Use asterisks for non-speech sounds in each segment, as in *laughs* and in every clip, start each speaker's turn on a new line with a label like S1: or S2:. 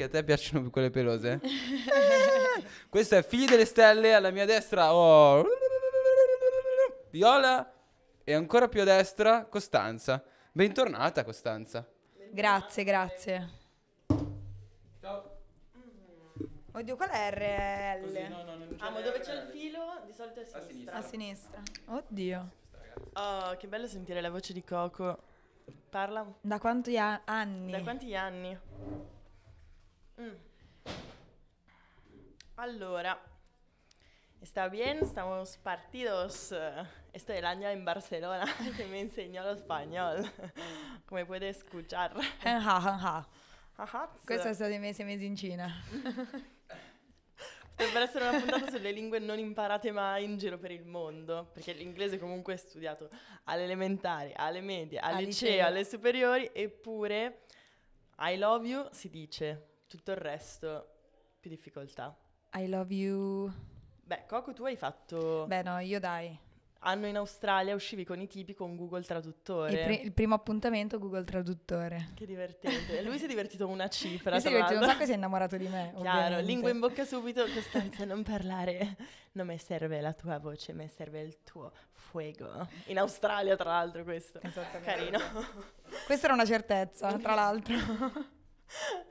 S1: perché a te piacciono più quelle pelose? *laughs* Questo è Figli delle Stelle, alla mia destra Oh, Viola e ancora più a destra Costanza. Bentornata Costanza.
S2: Grazie, grazie. Ciao. Oddio, qual è RL? Così, no, no, non c'è ah, ma dove c'è il filo?
S1: Di solito è a sinistra. A sinistra. Oddio. Oh, che bello sentire la voce di
S2: Coco. Parla. Da quanti anni? Da quanti
S1: anni? Mm. Allora, está bien, estamos partidos. Eh, Estoy el año en Barcelona, *laughs* que me enseñó lo español, come *laughs* puoi escuchar.
S2: Ah, ah, Questo è stato i mesi miei mesi in Cina.
S1: Potrebbe *laughs* essere una puntata sulle lingue non imparate mai in giro per il mondo, perché l'inglese comunque è studiato alle elementari, alle medie, al, al liceo, liceo, alle superiori, eppure I love you si dice tutto il resto, più difficoltà.
S2: I love you.
S1: Beh, Coco, tu hai fatto... Beh, no, io dai. Anno in Australia uscivi con i tipi con Google Traduttore. Il, pr-
S2: il primo appuntamento Google Traduttore. Che
S1: divertente. lui si è divertito una cifra. Lui si è divertito un sacco e si è innamorato di me. Chiaro, ovviamente. lingua in bocca subito, Costanza, non parlare. Non mi serve la tua voce, mi serve il tuo fuego. In Australia, tra l'altro, questo. Esattamente.
S2: Carino. Questa era una certezza, tra l'altro. *laughs*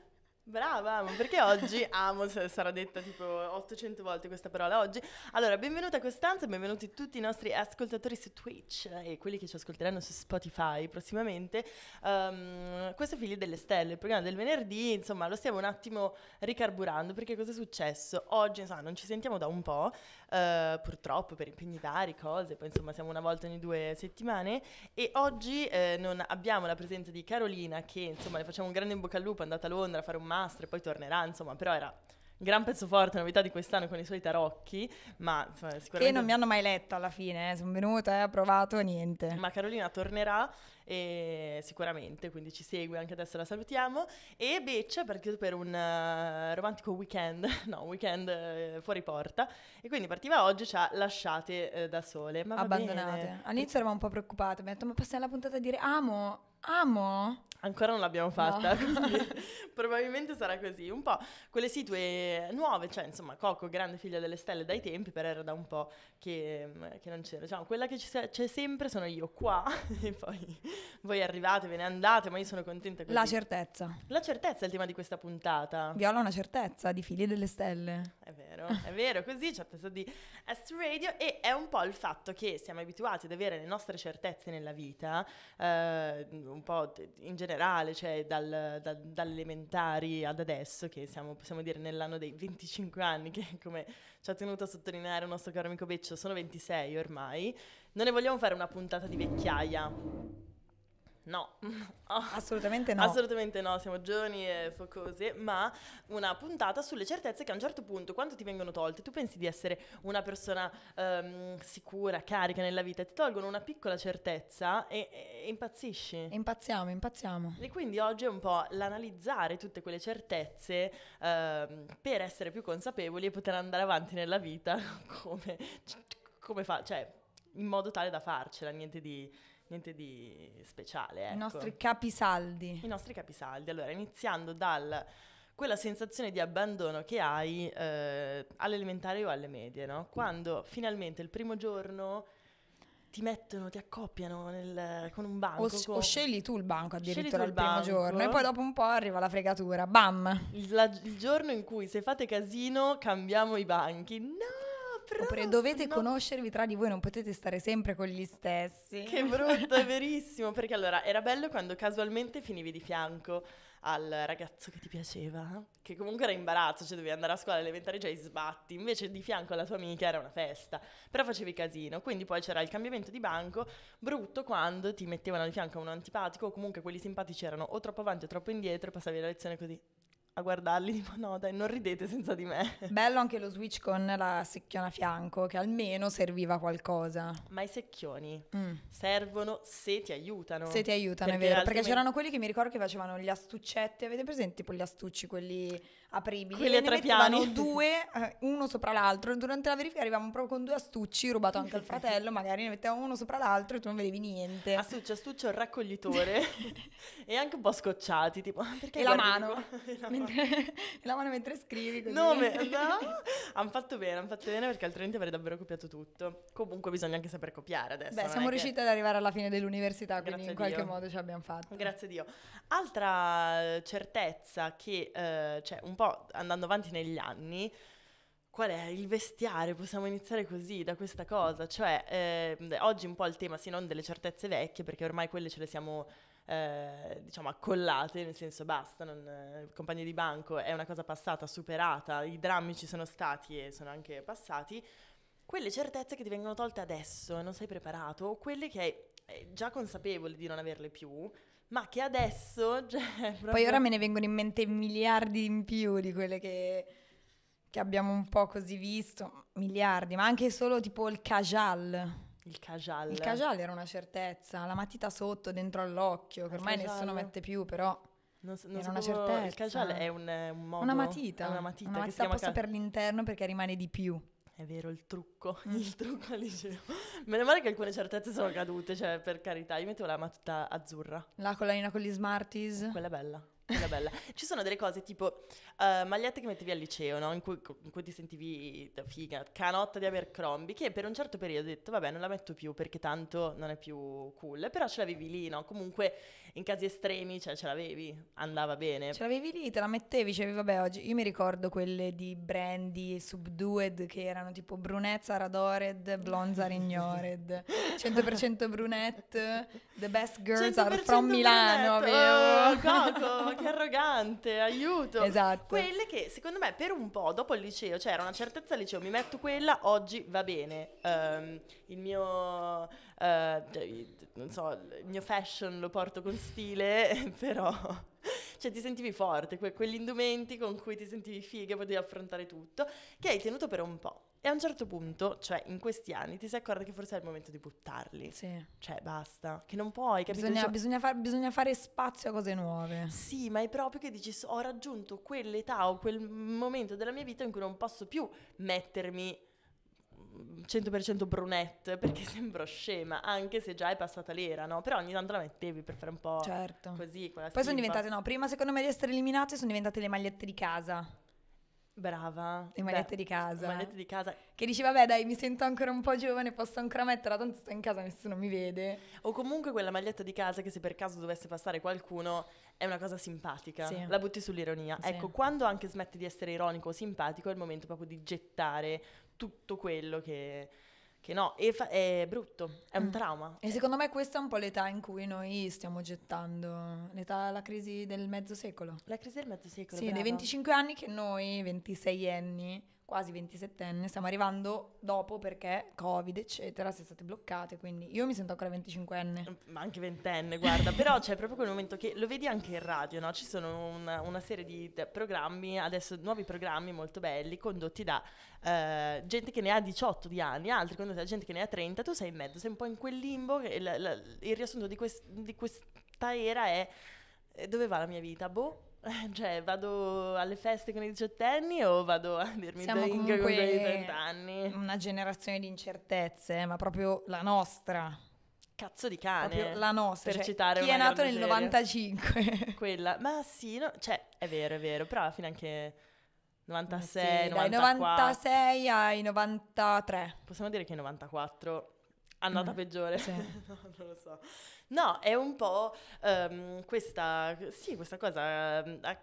S1: Brava, ma perché oggi *laughs* amo, sarà detta tipo 800 volte questa parola oggi. Allora, benvenuta Costanza, benvenuti tutti i nostri ascoltatori su Twitch e quelli che ci ascolteranno su Spotify prossimamente. Um, questo è Figli delle Stelle, il programma del venerdì, insomma, lo stiamo un attimo ricarburando perché cosa è successo? Oggi, insomma, non ci sentiamo da un po', eh, purtroppo per impegni vari, cose, poi insomma siamo una volta ogni due settimane e oggi eh, non abbiamo la presenza di Carolina che insomma le facciamo un grande in bocca al lupo, è andata a Londra a fare un master, e poi tornerà, insomma, però era gran pezzo forte, novità di quest'anno con i suoi tarocchi, ma insomma, sicuramente... Che non mi hanno
S2: mai letto alla fine, eh. sono venuta e eh, ho provato niente. Ma Carolina tornerà
S1: e sicuramente, quindi ci segue, anche adesso la salutiamo. E Beccia partito per un uh, romantico weekend, *laughs* no, un weekend uh, fuori porta, e quindi partiva oggi, ci ha lasciate uh, da sole. Ma Abbandonate.
S2: All'inizio eravamo un po' preoccupate, mi ha detto ma passiamo la puntata a dire amo, amo?
S1: Ancora non l'abbiamo fatta, no. *laughs* probabilmente sarà così. Un po' quelle situe nuove, cioè insomma Coco, grande figlia delle stelle dai tempi, però era da un po' che, mm, che non c'era. Cioè, diciamo, quella che c'è, sempre sono io qua *laughs* e poi voi arrivate, ve ne andate, ma io sono contenta così. La
S2: certezza.
S1: La certezza è il tema di questa puntata. Viola
S2: una certezza di figlie delle stelle. È
S1: vero vero, è vero, così c'è appeso di S Radio e è un po' il fatto che siamo abituati ad avere le nostre certezze nella vita, eh, un po' in generale, cioè dal, da, dall'elementari ad adesso, che siamo, possiamo dire nell'anno dei 25 anni, che come ci ha tenuto a sottolineare il nostro caro amico Beccio, sono 26 ormai, non ne vogliamo fare una puntata di vecchiaia No, *laughs* oh. assolutamente no. Assolutamente no, siamo giovani e focose, ma una puntata sulle certezze che a un certo punto, quando ti vengono tolte, tu pensi di essere una persona um, sicura, carica nella vita, ti tolgono una piccola certezza e, e,
S2: impazzisci. Impazziamo, impazziamo.
S1: E quindi oggi è un po' l'analizzare tutte quelle certezze um, per essere più consapevoli e poter andare avanti nella vita *laughs* come, come fa, cioè in modo tale da farcela, niente di niente di speciale. Ecco. I nostri capisaldi. I nostri capisaldi. Allora, iniziando da quella sensazione di abbandono che hai eh, all'elementare o alle medie, no? Quando finalmente il primo giorno ti mettono, ti accoppiano nel, con un banco. O, con... o, scegli
S2: tu il banco addirittura il, il primo giorno e poi dopo un po' arriva la fregatura, bam! Il, la, il giorno in cui se fate casino cambiamo i banchi, no! Però Oppure dovete no. conoscervi tra di voi, non potete stare sempre con gli stessi. Che brutto,
S1: è verissimo. Perché allora era bello quando casualmente finivi di fianco al ragazzo che ti piaceva, che comunque era imbarazzo, cioè dovevi andare a scuola elementare già e sbatti, invece di fianco alla tua amica era una festa, però facevi casino, quindi poi c'era il cambiamento di banco, brutto quando ti mettevano di fianco a un antipatico o comunque quelli simpatici erano o troppo avanti o troppo indietro passavi la lezione così a guardarli,
S2: tipo no dai non ridete senza di me. *laughs* Bello anche lo switch con la secchiona a fianco, che almeno serviva qualcosa. Ma i secchioni
S1: mm. servono se ti aiutano. Se ti aiutano, perché è vero, altrimenti... perché c'erano
S2: quelli che mi ricordo che facevano gli astuccetti, avete presente tipo gli astucci, quelli apribili. Quelle e ne tre piani. due, *laughs* uno sopra l'altro. Durante la verifica arrivavamo proprio con due astucci, rubato anche al fratello, magari ne mettevamo uno sopra l'altro e tu non vedevi niente. Astuccio, astuccio, il raccoglitore. *laughs*
S1: e anche un po' scocciati, tipo... Ah, perché e la mano.
S2: *laughs* e la, mentre, la mano mentre scrivi. Così. No, me, no.
S1: hanno fatto bene, hanno fatto bene perché altrimenti avrei davvero copiato tutto. Comunque bisogna anche saper copiare adesso. Beh, siamo riusciti
S2: che... ad arrivare alla fine dell'università, quindi Grazie in qualche Dio. modo ci abbiamo fatto. Grazie a Dio.
S1: Altra eh, certezza che, eh, cioè un po' andando avanti negli anni, qual è il vestiare? Possiamo iniziare così da questa cosa, cioè eh, oggi un po' il tema, se non delle certezze vecchie, perché ormai quelle ce le siamo eh, diciamo accollate, nel senso basta, non, eh, compagnia di banco è una cosa passata, superata, i drammi ci sono stati e sono anche passati, quelle certezze che ti vengono tolte adesso, non sei preparato, o quelle che hai già consapevole di non averle più, ma che adesso... *laughs* Cioè, proprio... Poi ora me ne
S2: vengono in mente miliardi in più di quelle che, che abbiamo un po' così visto, miliardi, ma anche solo tipo il cajal. Il cajal. Il cajal era una certezza, la matita sotto dentro all'occhio, che ormai nessuno mette più, però... Non, so, non era una certezza. Il cajal è un, eh, un modo, Una matita. Una matita, una matita apposta ca- per l'interno perché rimane di più. È vero, il trucco, mm. il trucco al liceo.
S1: Meno male che alcune certezze sono cadute, cioè per carità, io mettevo la matita azzurra.
S2: La collanina con gli Smarties. Quella è bella
S1: quella bella. Ci sono delle cose tipo uh, magliette che mettevi al liceo, no? in, cui, in cui, ti sentivi da figa, canotta di Abercrombie, che per un certo periodo ho detto, vabbè, non la metto più perché tanto non è più cool, però ce l'avevi lì, no? Comunque in casi estremi, cioè ce l'avevi, andava bene. Ce
S2: l'avevi lì, te la mettevi, cioè vabbè, oggi io mi ricordo quelle di Brandy Subdued che erano tipo brunezza radored, blonza ignored, 100% brunette, the best girls are from brunette. Milano, avevo. Oh, Coco, anche arrogante, aiuto. Esatto.
S1: Quelle che secondo me per un po' dopo il liceo, cioè era una certezza al liceo, mi metto quella, oggi va bene. Um, il mio, uh, so, il mio fashion lo porto con stile, *laughs* però cioè ti sentivi forte, que- quegli indumenti con cui ti sentivi figa, potevi affrontare tutto, che hai tenuto per un po'. E a un certo punto, cioè in questi anni, ti sei accorta che forse è il momento di buttarli. Sì. Cioè, basta. Che non puoi, capito? Bisogna, cioè...
S2: bisogna, far, bisogna fare spazio a cose nuove. Sì, ma è proprio che dici, ho raggiunto quell'età
S1: o quel momento della mia vita in cui non posso più mettermi 100% mm, brunette perché *laughs* sembro scema, anche se già è passata l'era, no? Però ogni tanto la mettevi per fare un po' certo. così. Poi stiva. sono diventate, no,
S2: prima secondo me di essere eliminate sono diventate le magliette di casa. Brava. Le magliette di casa. Le magliette di casa. Che dici, vabbè dai, mi sento ancora un po' giovane, posso ancora metterla, tanto sto in casa, nessuno mi vede. O comunque quella maglietta di casa che
S1: se per caso dovesse passare qualcuno è una cosa simpatica. Sì. La butti sull'ironia. Sì. Ecco, quando anche smetti di essere ironico o simpatico è il momento proprio di gettare tutto quello che che no, è, fa- è brutto, è un mm. trauma. E
S2: secondo me questa è un po' l'età in cui noi stiamo gettando, l'età, la crisi del mezzo secolo. La crisi del mezzo secolo. Sì, brava. dei 25 anni che noi, 26 anni, quasi 27enne, stiamo arrivando dopo perché Covid, eccetera, siete state bloccate, quindi io mi sento ancora 25enne. Mm, ma anche 20enne,
S1: guarda, però c'è proprio quel momento che lo vedi anche in radio, no? Ci sono una, una serie di programmi, adesso nuovi programmi molto belli, condotti da eh, gente che ne ha 18 di anni, altri condotti da gente che ne ha 30, tu sei in mezzo, sei un po' in quel limbo, il, il riassunto di, quest, di questa era è eh, dove va la mia vita? Boh *laughs* Cioè, vado alle feste con i diciottenni o
S2: vado a dirmi Siamo drink con quelli di trent'anni? Una generazione di incertezze, ma proprio la nostra. Cazzo di cane. Proprio la nostra. Per cioè, citare chi è nato nel serie. 95. *laughs* Quella. Ma sì, no, cioè,
S1: è vero, è vero, però fino anche 96, sì, 94. Dai 96
S2: ai 93. Possiamo
S1: dire che 94 Andata mm. peggiore. Sì. *laughs* no,
S2: non lo so. No, è un
S1: po' um, questa, sì, questa cosa ehm, a,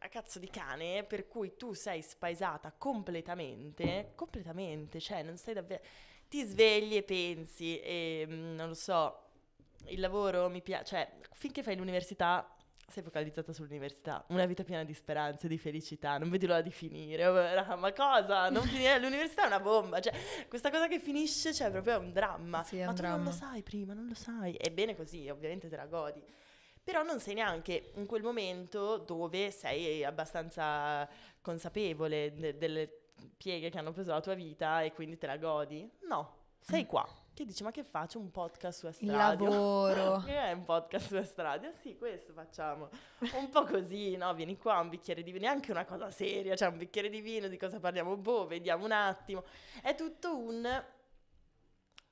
S1: a, cazzo di cane per cui tu sei spaesata completamente, completamente, cioè non sei davvero... Ti svegli e pensi e, ehm, non lo so, il lavoro mi piace, cioè finché fai l'università sei focalizzata sull'università, una vita piena di speranze, di felicità, non vedi l'ora di finire, ma cosa? Non finire, l'università è una bomba, cioè questa cosa che finisce, cioè proprio è un dramma, sì, è un ma dramma. tu non lo sai prima, non lo sai, è bene così, ovviamente te la godi, però non sei neanche in quel momento dove sei abbastanza consapevole de- delle pieghe che hanno preso la tua vita e quindi te la godi, no, sei mm. qua che dici ma che faccio un podcast su Estradio? Lavoro! che *laughs* eh, è un podcast su Estradio? Sì, questo facciamo. Un po' così, no? Vieni qua, un bicchiere di vino, neanche una cosa seria, cioè un bicchiere di vino, di cosa parliamo? Boh, vediamo un attimo. È tutto un...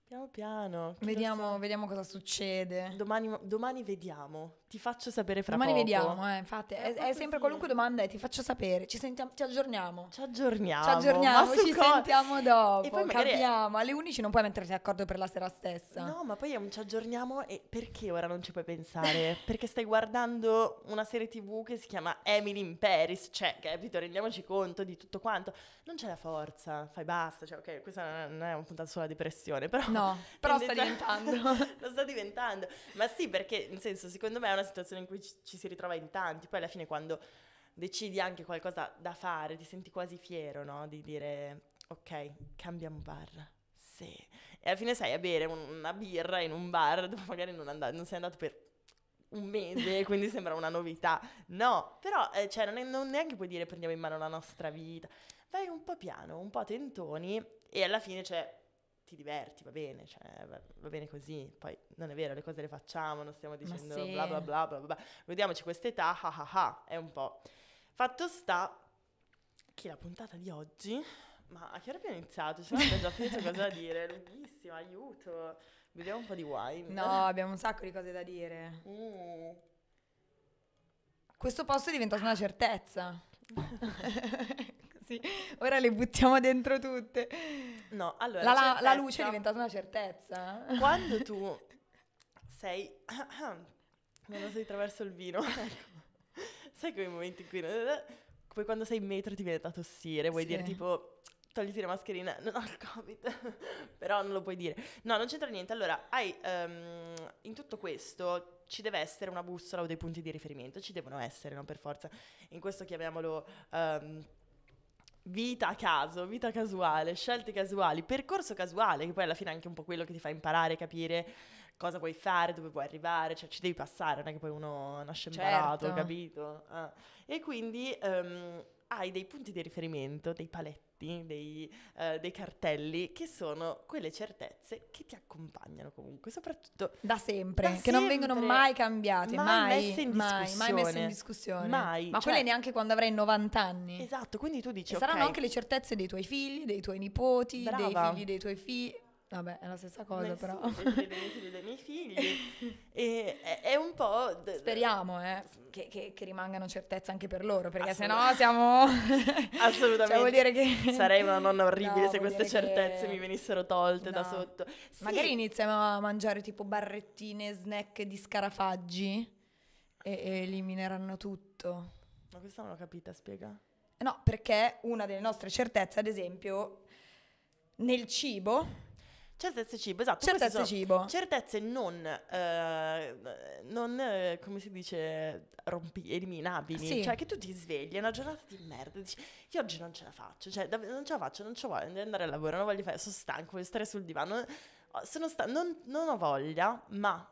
S2: Piano piano. Vediamo, vediamo cosa succede. Domani, domani
S1: vediamo. Ti faccio sapere fra Domani poco. vediamo,
S2: eh, infatti, è, è sempre qualunque domanda e ti faccio sapere, ci sentiamo, ci aggiorniamo. Ci aggiorniamo. Ci aggiorniamo, ci cosa? sentiamo dopo, e poi magari... È... Alle 11 non puoi metterti d'accordo per la sera stessa. No,
S1: ma poi è ehm, un ci aggiorniamo e perché ora non ci puoi pensare? *laughs* perché stai guardando una serie tv che si chiama Emily in Paris, cioè, capito, rendiamoci conto di tutto quanto. Non c'è la forza, fai basta, cioè, ok, questa non è un puntato sulla depressione, però... No, però sta diventando. *laughs* lo sta diventando. Ma sì, perché, nel senso, secondo me è una una situazione in cui ci, ci si ritrova in tanti, poi alla fine quando decidi anche qualcosa da fare, ti senti quasi fiero, no? Di dire, ok, cambiamo barra. Sì. E alla fine sai a bere una birra in un bar *laughs* dove magari non, and- non sei andato per un mese, *laughs* quindi sembra una novità. No, però eh, cioè, non, è, non neanche puoi dire prendiamo in mano la nostra vita. Vai un po' piano, un po' a tentoni e alla fine c'è cioè, ti diverti, va bene, cioè, va, bene così. Poi non è vero, le cose le facciamo, non stiamo dicendo sì. bla bla bla bla bla. Vediamoci quest'età, ah ah ah, è un po'. Fatto sta che la puntata di oggi, ma a che ora abbiamo iniziato? Ci abbiamo già finito cosa da dire, lunghissima, aiuto. Vediamo un po' di wine. No, abbiamo un sacco di cose da dire. Mm.
S2: Questo posto è diventato una certezza. Così, *laughs* *laughs* ora le buttiamo dentro tutte. No, allora, la, la luce è diventata una certezza. Quando tu *laughs* sei... *coughs*
S1: Mi è di traverso il vino, ecco. Sai quei momenti in cui... Poi quando sei in metro ti viene da tossire, vuoi sì. dire tipo togliti la mascherina, non ho il covid, *laughs* però non lo puoi dire. No, non c'entra niente. Allora, hai, um, in tutto questo ci deve essere una bussola o dei punti di riferimento, ci devono essere, non per forza. In questo chiamiamolo... Um, vita a caso, vita casuale, scelte casuali, percorso casuale, che poi alla fine è anche un po' quello che ti fa imparare, capire cosa vuoi fare, dove vuoi arrivare, cioè ci devi passare, non è che poi uno nasce certo. imparato, certo. capito? Ah. E quindi um, hai dei punti di riferimento, dei paletti fatti, dei, eh, dei cartelli, che sono quelle certezze che ti accompagnano comunque, soprattutto
S2: da sempre, da che sempre. non vengono mai cambiate, mai, messe, in mai, mai messe in discussione, mai, ma cioè, quelle neanche quando avrai 90 anni. Esatto, quindi tu dici... E okay, saranno anche le certezze dei tuoi figli, dei tuoi nipoti, brava. dei figli dei tuoi figli Vabbè, è la stessa cosa, però. Dei,
S1: dei miei figli.
S2: *laughs* e è, è un po'. D- Speriamo eh, che, che, che, rimangano certezze anche per loro, perché se no siamo.
S1: *laughs* Assolutamente. cioè, vuol dire che. *laughs* Sarei una nonna orribile no, se queste certezze che... mi venissero tolte no. da sotto. Sì. Magari
S2: iniziamo a mangiare tipo barrettine, snack di scarafaggi e, e elimineranno tutto. Ma questa non l'ho capita, spiega. No, perché una delle nostre certezze, ad esempio, nel cibo
S1: Certezze cibo, esatto. Certezze sono, cibo. Certezze non, eh, non eh, come si dice, rompi, eliminabili. Sì. Cioè che tu ti svegli, è una giornata di merda, dici, io oggi non ce la faccio, cioè dav- non ce la faccio, non ci voglio andare al lavoro, non voglio fare, sono stanco, voglio stare sul divano. Sono sta- non, non ho voglia, ma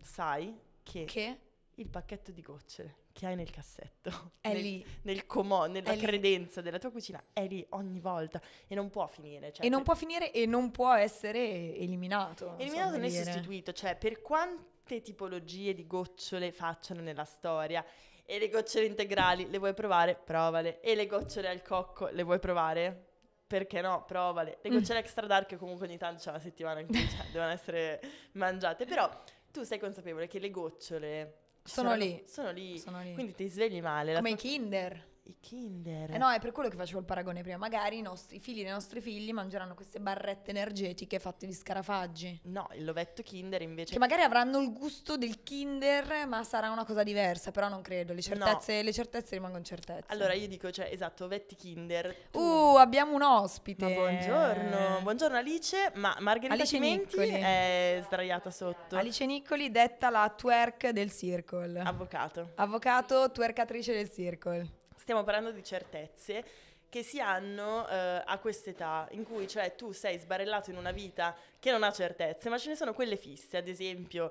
S1: sai che, che? il pacchetto di gocce che hai nel cassetto, è nel, lì. nel comò, nella è credenza lì. della tua cucina,
S2: è lì ogni volta e non può finire. Cioè e non può finire e non può essere eliminato. Eliminato so né dire. sostituito,
S1: cioè per quante tipologie di gocciole facciano nella storia e le gocciole integrali le vuoi provare? Provale. E le gocciole al cocco le vuoi provare? Perché no? Provale. Le mm. gocciole mm. extra dark comunque ogni tanto c'è una settimana in cui cioè, devono essere mangiate, però tu sei consapevole che le gocciole sono, sono, lì. sono, lì. sono lì. Quindi ti svegli male. Come tua... i Kinder. I
S2: kinder. Eh no, è per quello che facevo il paragone prima. Magari i nostri figli dei nostri figli mangeranno queste barrette energetiche fatte di scarafaggi. No, il lovetto kinder invece... Che magari avranno il gusto del kinder, ma sarà una cosa diversa, però non credo. Le certezze, no. le certezze rimangono certezze. Allora io
S1: dico, cioè, esatto, ovetti kinder.
S2: Tu... Uh, abbiamo un ospite. Ma buongiorno. Buongiorno Alice, ma Margherita Alice Cimenti Niccoli. è sdraiata sotto. Alice Niccoli, detta la twerk del circle. Avvocato. Avvocato, twerkatrice del circle stiamo parlando
S1: di certezze che si hanno eh, a quest'età, in cui cioè tu sei sbarellato in una vita che non ha certezze, ma ce ne sono quelle fisse, ad esempio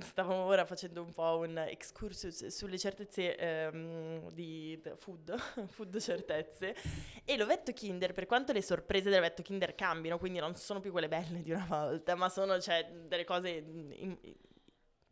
S1: Stavamo ora facendo un po' un excursus sulle certezze ehm, di food, *laughs* food certezze, e l'ovetto Kinder, per quanto le sorprese dell'ovetto Kinder cambino, quindi non sono più quelle belle di una volta, ma sono cioè, delle cose in, in,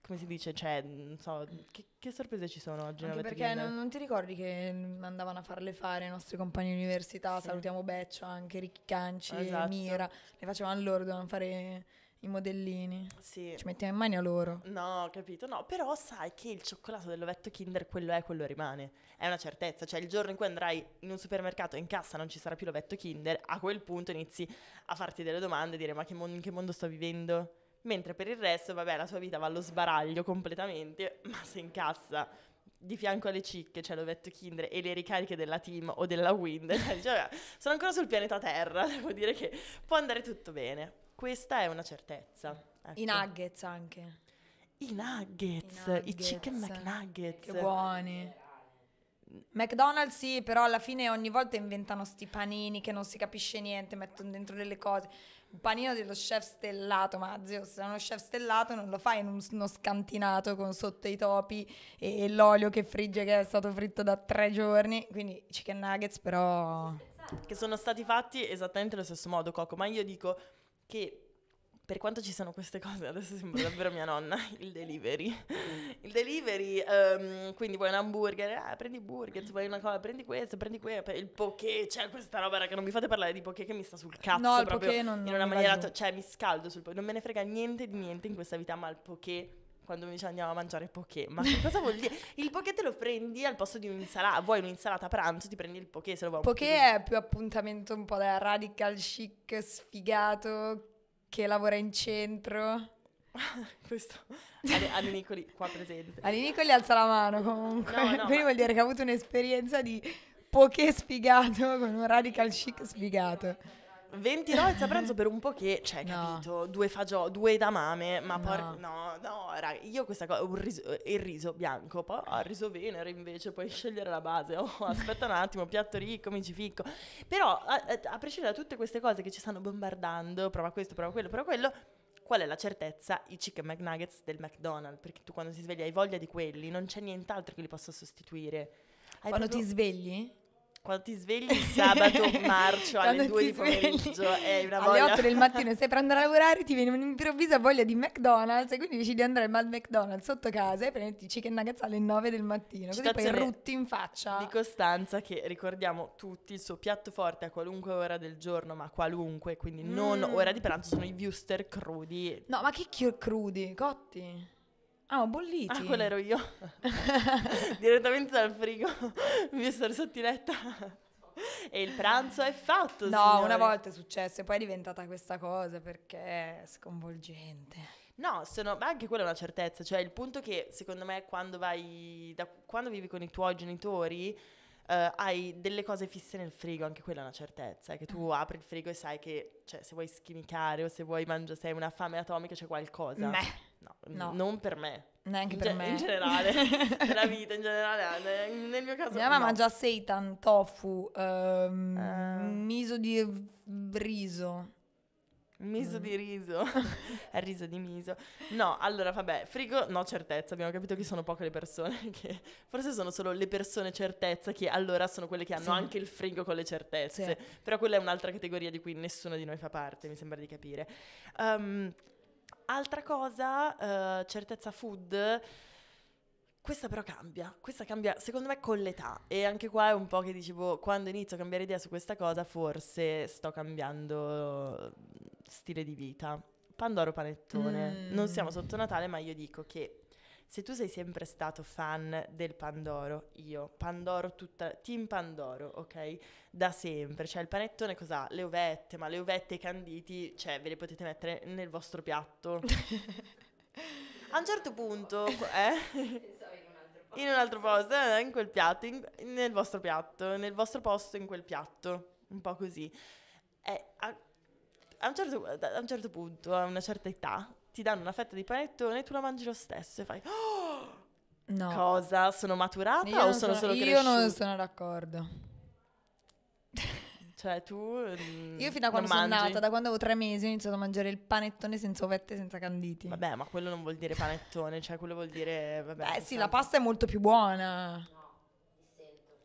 S1: come si dice, cioè, non so, che, che sorprese ci sono oggi? Anche perché non, non,
S2: ti ricordi che andavano a farle fare i nostri compagni di università, sì. salutiamo Beccio, anche Ricchi Canci, esatto. Mira, le facevano loro, dovevano fare i modellini. Sì. Ci mettiamo in mani a loro. No, ho capito.
S1: No, però sai che il cioccolato dell'ovetto Kinder quello è, quello rimane. È una certezza. Cioè, il giorno in cui andrai in un supermercato e in cassa non ci sarà più l'ovetto Kinder, a quel punto inizi a farti delle domande e dire ma che, mon- che mondo sto vivendo? mentre per il resto, vabbè, la sua vita va allo sbaraglio completamente, ma se incassa di fianco alle cicche c'è cioè l'ovetto Kindle e le ricariche della team o della Wind, *laughs* cioè, sono ancora sul pianeta Terra, *laughs* devo dire che può andare tutto bene. Questa è una certezza. Ecco. I nuggets anche. I nuggets, I nuggets, i chicken McNuggets. Che buoni.
S2: McDonald's sì, però alla fine ogni volta inventano sti panini che non si capisce niente, mettono dentro delle cose un panino dello chef stellato, ma zio, se è uno chef stellato non lo fai in un, uno scantinato con sotto i topi e, e l'olio che frigge che è stato fritto da tre giorni, quindi chicken nuggets però...
S1: Che sono stati fatti esattamente allo stesso modo, Coco, ma io dico che per quanto ci siano queste cose, adesso sembra davvero mia nonna, *laughs* il delivery. Mm. Il delivery, um, quindi vuoi un hamburger, ah, prendi burger, vuoi una cosa, prendi questo, prendi quello, il poké, cioè questa roba, raga, non mi fate parlare di poké che mi sta sul cazzo no, il proprio, non, in una maniera, to- cioè mi scaldo sul poké, non me ne frega niente di niente in questa vita, ma il poké quando mi dice andiamo a mangiare poké. Ma che cosa vuol dire? *laughs* Il poké te lo prendi al posto di un'insalata. Vuoi un'insalata a pranzo? Ti prendi il poké se lo vuoi. Poké
S2: è più appuntamento un po' da radical chic sfigato che lavora in centro. *laughs* Questo
S1: ad Nicoli qua presente.
S2: Ali Nicoli alza la mano comunque. No, no, Quindi ma... vuol dire che ha avuto un'esperienza di poche sfigato con un radical chic sfigato. 20 dollari a pranzo per un po'
S1: che, cioè, no. capito, due fagioli, due damame, ma no. poi, no, no, raga, io questa cosa, riso, il riso bianco, poi oh, il riso venere invece, puoi scegliere la base, oh, *laughs* aspetta un attimo, piatto ricco, mi ci ficco, però a, a prescindere da tutte queste cose che ci stanno bombardando, prova questo, prova quello, prova quello, qual è la certezza? I chicken McNuggets del McDonald's, perché tu quando si sveglia hai voglia di quelli, non c'è nient'altro che li possa sostituire. Hai quando proprio... ti svegli? Quando ti svegli *laughs* sabato marcio alle 2 di pomeriggio è una voglia. Alle 8 del mattino
S2: stai per andare a lavorare ti viene un'improvvisa voglia di McDonald's e quindi decidi di andare al McDonald's sotto casa e prenderti chicken nuggets alle 9 del mattino. Così poi rutti
S1: in faccia. Di Costanza che ricordiamo tutti il suo piatto forte a qualunque ora del giorno, ma qualunque, quindi mm. non ora di pranzo, sono i wuster crudi.
S2: No, ma che crudi? Cotti? Ah, ho bolliti. Ah, quello ero io. *laughs* Direttamente dal frigo. *laughs* Mi sono sottiletta. e il pranzo è fatto. No, signore. una volta è successo e poi è diventata questa cosa perché è sconvolgente.
S1: No, sono, ma anche quella è una certezza. Cioè, il punto che secondo me quando vai, da, quando vivi con i tuoi genitori, Uh, hai delle cose fisse nel frigo, anche quella è una certezza, è eh, che tu mm. apri il frigo e sai che cioè, se vuoi schimicare o se vuoi mangiare, se hai una fame atomica c'è qualcosa. Beh. No, no. non per me.
S2: Neanche in per ge- me. In generale, per *laughs* la
S1: vita in generale, eh, nel mio caso Mia no. mamma mangia
S2: seitan, tofu, ehm, uh. miso di riso.
S1: Miso mm. di riso, riso di miso. No, allora vabbè, frigo no certezza, abbiamo capito che sono poche le persone *laughs* che forse sono solo le persone certezza che allora sono quelle che hanno sì. anche il frigo con le certezze, sì. però quella è un'altra categoria di cui nessuno di noi fa parte, mi sembra di capire. Um, Altra cosa, eh, certezza food. Questa però cambia, questa cambia secondo me con l'età e anche qua è un po' che dicevo boh, quando inizio a cambiare idea su questa cosa forse sto cambiando mm, stile di vita. Pandoro panettone, mm. non siamo sotto Natale ma io dico che se tu sei sempre stato fan del Pandoro, io, Pandoro tutta, team Pandoro, ok? Da sempre, cioè il panettone cos'ha? Le ovette, ma le ovette e i canditi, cioè ve le potete mettere nel vostro piatto. *laughs* A un certo punto, eh? in un altro posto, eh, in quel piatto, in, nel vostro piatto, nel vostro posto, in quel piatto, un po' così. Eh, a, a, un certo, a, un certo, punto, a una certa età, ti danno una fetta di panettone e tu la mangi lo stesso e fai... Oh, no. Cosa? Sono maturata io o sono, sono solo io cresciuta? Io non
S2: sono d'accordo.
S1: *laughs* Cioè, tu. Mm, io fino a quando sono mangi. nata, da
S2: quando avevo tre mesi, ho iniziato a mangiare il panettone senza ovette, senza canditi. Vabbè,
S1: ma quello non vuol dire panettone, cioè quello vuol dire. Vabbè, Beh, sì, la
S2: pasta è molto più buona.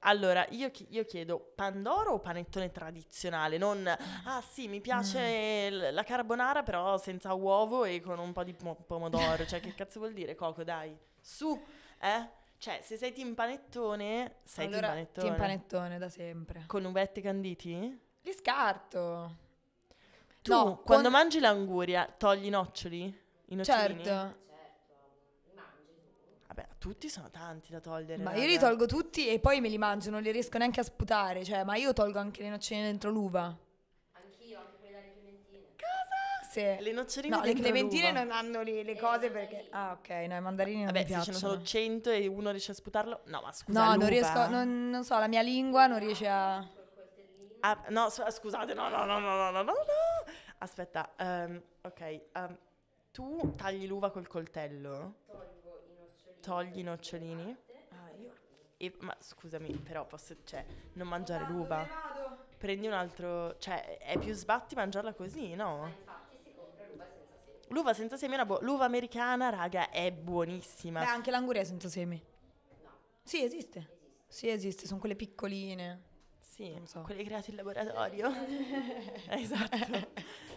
S1: Allora, io, ch- io, chiedo pandoro o panettone tradizionale? Non, ah sì, mi piace mm. l- la carbonara però senza uovo e con un po' di pom- pomodoro. cioè, che cazzo vuol dire, Coco? Dai, su, eh? Cioè, se sei team panettone, sei allora, team panettone. team
S2: panettone da sempre. Con uvette canditi? Li scarto. Tu, no, quando
S1: con... mangi l'anguria, togli i noccioli? I nocciolini? Certo. Tutti sono tanti da togliere. Ma raga. io li
S2: tolgo tutti e poi me li mangio, non li riesco neanche a sputare. Cioè, ma io tolgo anche le noccioline dentro l'uva. Anch'io, anche quelle dalle clementine. Cosa? Sì. Le noccioline No, le clementine l'uva. non hanno le, le cose perché... Ah, ok, no, i mandarini Vabbè, non mi piacciono. Vabbè, se ce ne sono 100 e uno riesce a sputarlo... No, ma scusa, No, l'uva. non riesco... Non, non so, la mia lingua non riesce a...
S1: Ah, no, scusate, no, no, no, no, no, no, no. Aspetta, um, ok. Um, tu tagli l'uva col coltello? Togli togli i nocciolini. Ah, io. E, ma scusami, però posso, cioè, non mangiare ah, vado, l'uva. Prendi un altro, cioè, è più sbatti mangiarla così, no?
S2: Ah, l'uva senza semi. è una buona. L'uva americana, raga, è buonissima. Beh, anche l'anguria senza semi. No. Sì, esiste. esiste. Sì, esiste, sono quelle piccoline. Sì, so. quelle create in laboratorio.
S1: *laughs*
S2: esatto.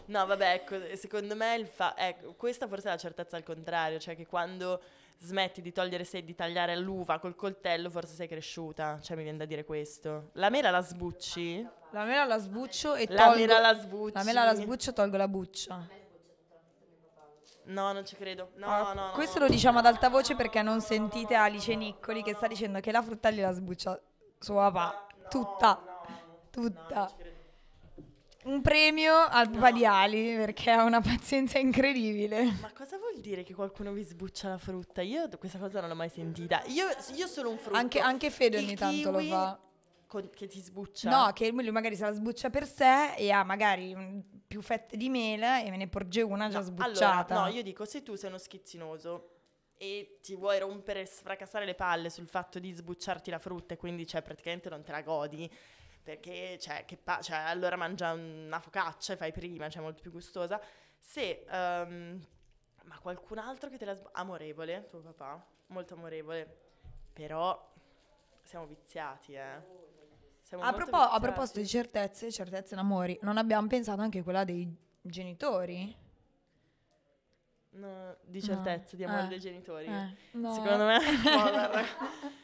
S2: No, vabbè,
S1: ecco, secondo me fa- ecco, questa forse è la certezza al contrario, cioè che quando smetti di togliere sedi, di tagliare l'uva col coltello, forse sei cresciuta. Cioè, mi viene da dire questo. La mela la sbucci?
S2: La mela la sbuccio
S1: e la tolgo... Mela la sbucci. La mela la sbuccio e tolgo la buccia. No, non ci credo. No, ah, no, no,
S2: questo lo diciamo ad alta voce perché non sentite Alice Niccoli che sta dicendo che la frutta gliela sbuccia sua papà. tutta. tutta un premio al papà no. di Ali perché ha una pazienza incredibile. Ma
S1: cosa vuol dire che qualcuno vi sbuccia la frutta? Io questa cosa non l'ho mai sentita. Io,
S2: io sono un frutto. Anche, anche Fede ogni tanto lo fa. Con, che ti sbuccia? No, che lui magari se la sbuccia per sé e ha magari più fette di mele e me ne porge una già no, sbucciata. Allora, no, io
S1: dico se tu sei uno schizzinoso e ti vuoi rompere e sfracassare le palle sul fatto di sbucciarti la frutta e quindi cioè praticamente non te la godi perché cioè, pa- cioè, allora mangia una focaccia e fai prima, cioè molto più gustosa. Se, um, ma qualcun altro che te la... Sb- amorevole, tuo papà, molto amorevole, però siamo viziati, eh. Siamo a, propos- viziati. a proposito di
S2: certezze, certezze in amori, non abbiamo pensato anche a quella dei genitori?
S1: No, di certezze, no. di amore eh. dei genitori. Eh. No. Secondo me...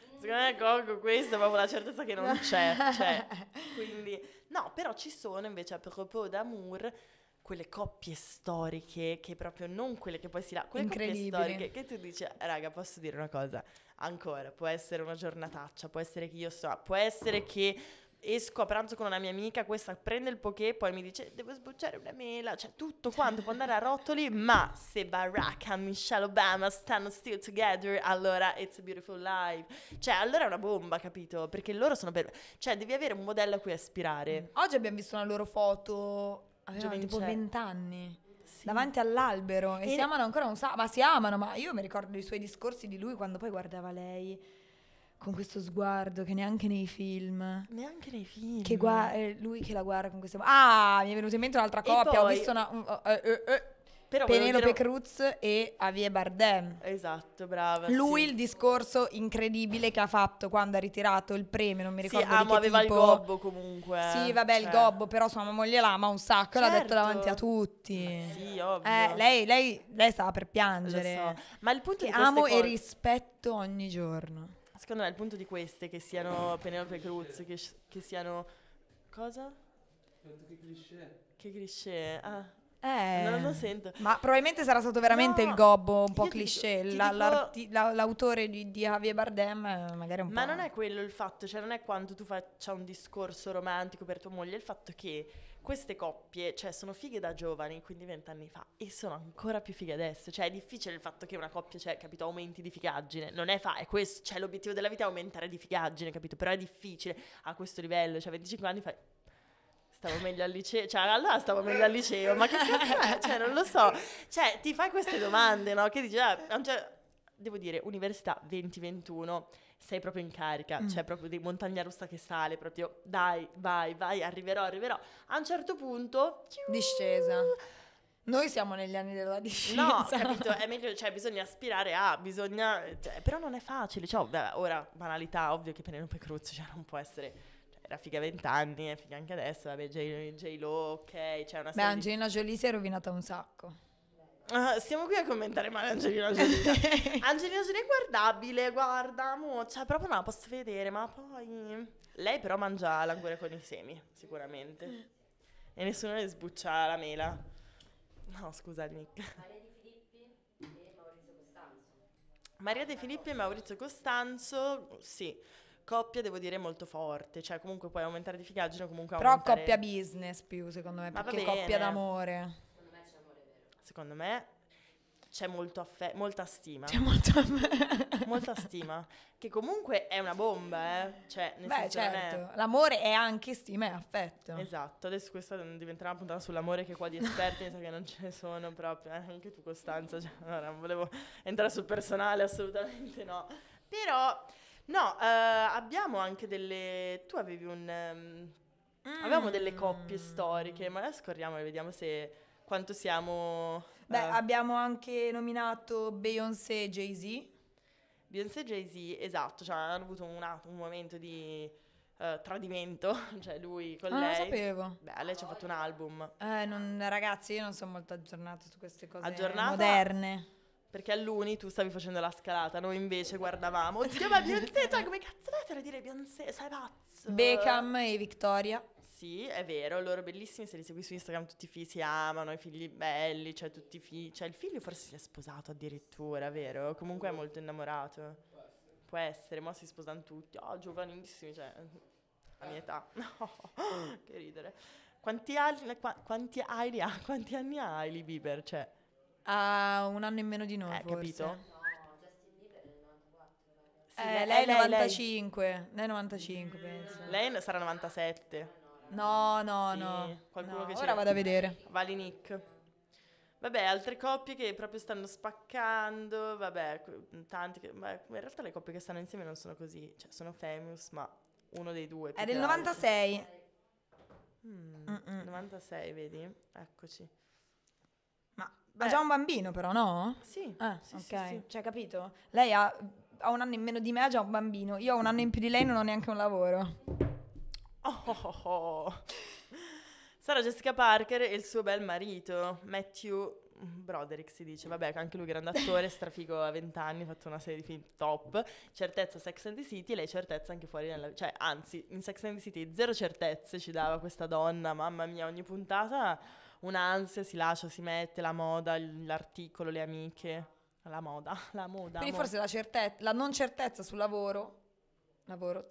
S1: *laughs* Secondo me Gogo questo è proprio la certezza che non c'è, cioè, *laughs* quindi... No, però ci sono invece a propos d'amour quelle coppie storiche che proprio non quelle che poi si là, quelle coppie storiche che tu dici, raga, posso dire una cosa? Ancora, può essere una giornataccia, può essere che io so, può essere che esco a pranzo con una mia amica, questa prende il poké e poi mi dice devo sbucciare una mela, cioè tutto quanto può andare a rotoli, ma se Barack e Michelle Obama stanno still together, allora it's a beautiful life. Cioè, allora è una bomba, capito? Perché loro sono per... Cioè, devi avere un modello a cui aspirare.
S2: Oggi abbiamo visto una loro foto, avevano tipo 20 anni. Sì. davanti all'albero e, e, si amano ancora non sa, ma si amano, ma io mi ricordo i suoi discorsi di lui quando poi guardava lei con questo sguardo che neanche nei film. Neanche nei film. Che gua- lui che la guarda con questo. Ah, mi è venuta in mente un'altra coppia. Poi... Ho visto una. Uh, uh, uh, però Penelope dire... Cruz e Javier Bardem. Esatto, brava. Lui sì. il discorso incredibile che ha fatto quando ha ritirato il premio, non mi ricordo sì, amo, aveva tipo. il gobbo
S1: comunque. Sì, vabbè, cioè. il gobbo,
S2: però sua moglie l'ama un sacco, certo. l'ha detto certo. davanti a tutti. Ma sì, ovvio. Eh, lei, lei, lei stava per piangere. Lo So. Ma il punto che è che amo cose... e rispetto ogni giorno
S1: secondo me il punto di queste, che siano Penelope Cruz, che, che siano... Cosa? Che cliché. Che cliché, ah. Eh, non lo sento. Ma probabilmente sarà stato veramente no, il gobbo un po' cliché. Dico, la, dico...
S2: la, l'autore di, di Javier Bardem, eh, magari un ma po'. Ma non è quello il fatto, cioè non è quanto tu faccia un
S1: discorso romantico per tua moglie, è il fatto che queste coppie, cioè, sono fighe da giovani, quindi vent'anni fa, e sono ancora più fighe adesso. Cioè, è difficile il fatto che una coppia, cioè, capito, aumenti di figaggine. Non è fa, è questo, cioè, l'obiettivo della vita è aumentare di figaggine, capito? Però è difficile a questo livello, cioè, a 25 anni fa... stavo meglio al liceo, cioè allora stavo meglio al liceo, ma che cazzo è? Cioè, non lo so. Cioè, ti fai queste domande, no? Che dici, ah, cioè, devo dire, università 2021 sei proprio in carica, mm. cioè proprio di montagna russa che sale, proprio dai, vai, vai, arriverò, arriverò. A un certo punto... Chiu, discesa.
S2: Noi siamo negli anni della discesa. No, *laughs*
S1: capito, è meglio, cioè bisogna aspirare a, bisogna... Cioè, però non è facile, cioè, beh, ora, banalità, ovvio che Penelope Cruz cioè, non può essere cioè, era figa vent'anni, è figa anche adesso, vabbè, J-Lo, ok, c'è cioè una Beh, Angelina
S2: Jolie si è rovinata un sacco.
S1: Uh, stiamo qui a commentare male Angelina *laughs* Jolie.
S2: Angelina Jolie è
S1: guardabile, guarda, mo, cioè proprio non la posso vedere, ma poi... Lei però mangia l'anguria con i semi, sicuramente. E nessuno le sbuccia la mela. No, scusa Nick. Maria De Filippi e Maurizio Costanzo, sì, coppia devo dire molto forte, cioè comunque puoi aumentare di figaggine comunque Però aumentare... coppia
S2: business più secondo me, Ma perché coppia d'amore
S1: secondo me c'è molto affe- molta stima. C'è molto aff- molta stima. Che comunque è una bomba, eh? Cioè, nel Beh, certo. È... L'amore è
S2: anche stima e affetto.
S1: Esatto. Adesso questa diventerà una puntata sull'amore che qua di esperti *laughs* mi che non ce ne sono proprio. Eh? Anche tu, Costanza. Cioè, allora, non volevo entrare sul personale, assolutamente no. Però, no, eh, abbiamo anche delle... Tu avevi un... Um, mm. Avevamo delle coppie mm. storiche, ma adesso corriamo e vediamo se quanto siamo... Beh, uh, abbiamo anche nominato Beyoncé e Jay-Z. Beyoncé e Jay-Z, esatto, cioè hanno avuto un, un momento di uh, tradimento, *laughs* cioè lui con ah, lei. Non lo sapevo. Beh, lei ci ha fatto un album.
S2: Eh, non, ragazzi, io non sono molto aggiornata su queste cose aggiornata, moderne.
S1: Perché all'uni tu stavi facendo la scalata, noi invece guardavamo, oddio ma
S2: Beyoncé, cioè come cazzo vai a dire Beyoncé, sei pazzo? Beckham e Victoria.
S1: Sì, è vero, loro bellissimi, se li segui su Instagram tutti i figli si amano, i figli belli, cioè tutti i figli, cioè il figlio forse si è sposato addirittura, vero? Comunque è molto innamorato. Può essere, ma si sposano tutti, oh giovanissimi, cioè la mia età, *laughs* no, che ridere. Quanti, ali, qua, quanti, ali, quanti anni ha Hailey Bieber? Cioè?
S2: Ha uh, un anno in meno di noi, eh, forse. capito? Eh, sì, eh, lei, è 95, lei è 95 mm. penso.
S1: Lei sarà 97. No, no, sì, no. Qualcuno no, che Ora vado a vedere. Vali Nick. Vabbè, altre coppie che proprio stanno spaccando, vabbè, tanti che, vabbè, in realtà le coppie che stanno insieme non sono così, cioè sono famous, ma uno dei due. È del 96. Mm, 96, vedi? Eccoci.
S2: Ma, Beh. ha già un bambino però, no? Sì. Ah, sì, ok, sì, sì. cioè capito? Lei ha, ha un anno in meno di me, ha già un bambino, io ho un anno in più di lei, e non ho neanche un lavoro.
S1: Oh, oh, oh. Sara Jessica Parker e il suo bel marito, Matthew Broderick si dice, vabbè, anche lui grande attore, strafigo a 20 anni, ha fatto una serie di film top, certezza Sex and the City, lei certezza anche fuori nella... cioè, anzi, in Sex and the City zero certezze ci dava questa donna, mamma mia, ogni puntata un'ansia, si lascia, si mette, la moda, l'articolo, le amiche, la moda, *laughs* la moda. Quindi moda. forse la,
S2: certe- la non certezza sul lavoro, lavoro,